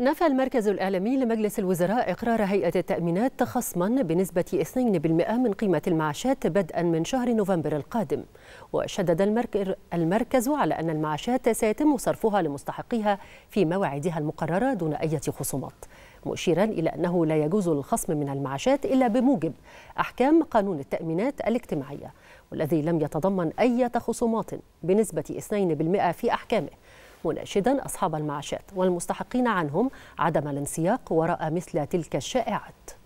نفى المركز الإعلامي لمجلس الوزراء إقرار هيئة التأمينات خصما بنسبة 2% من قيمة المعاشات بدءا من شهر نوفمبر القادم وشدد المركز على أن المعاشات سيتم صرفها لمستحقيها في مواعيدها المقررة دون أي خصومات مشيرا إلى أنه لا يجوز الخصم من المعاشات إلا بموجب أحكام قانون التأمينات الاجتماعية والذي لم يتضمن أي خصومات بنسبة 2% في أحكامه مناشدا أصحاب المعاشات والمستحقين عنهم عدم الانسياق وراء مثل تلك الشائعات